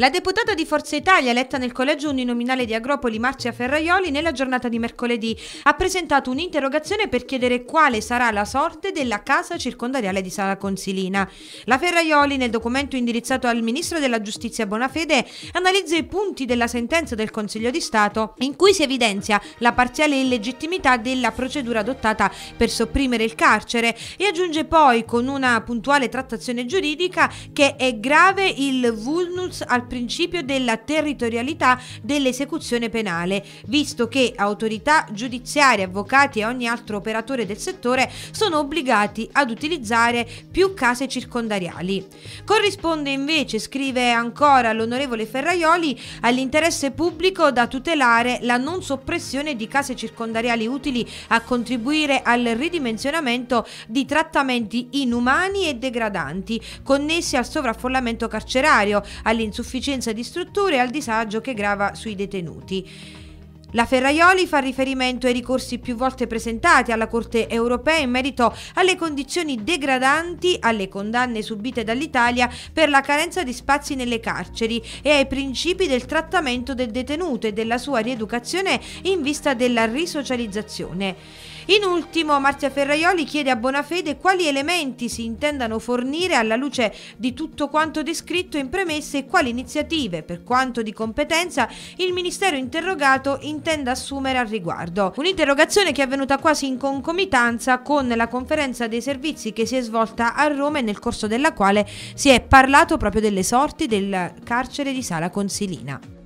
La deputata di Forza Italia, eletta nel collegio uninominale di Agropoli Marzia Ferraioli, nella giornata di mercoledì ha presentato un'interrogazione per chiedere quale sarà la sorte della casa circondariale di Sala Consilina. La Ferraioli, nel documento indirizzato al ministro della Giustizia Bonafede, analizza i punti della sentenza del Consiglio di Stato in cui si evidenzia la parziale illegittimità della procedura adottata per sopprimere il carcere e aggiunge poi con una puntuale trattazione giuridica che è grave il vulnus al principio della territorialità dell'esecuzione penale, visto che autorità giudiziarie, avvocati e ogni altro operatore del settore sono obbligati ad utilizzare più case circondariali. Corrisponde invece, scrive ancora l'onorevole Ferraioli, all'interesse pubblico da tutelare la non soppressione di case circondariali utili a contribuire al ridimensionamento di trattamenti inumani e degradanti connessi al sovraffollamento carcerario, all'insufficienza all'insufficienza di strutture e al disagio che grava sui detenuti. La Ferraioli fa riferimento ai ricorsi più volte presentati alla Corte europea in merito alle condizioni degradanti, alle condanne subite dall'Italia per la carenza di spazi nelle carceri e ai principi del trattamento del detenuto e della sua rieducazione in vista della risocializzazione. In ultimo, Marzia Ferraioli chiede a Bonafede quali elementi si intendano fornire alla luce di tutto quanto descritto in premessa e quali iniziative, per quanto di competenza, il Ministero interrogato intende intenda assumere al riguardo. Un'interrogazione che è avvenuta quasi in concomitanza con la conferenza dei servizi che si è svolta a Roma e nel corso della quale si è parlato proprio delle sorti del carcere di Sala Consilina.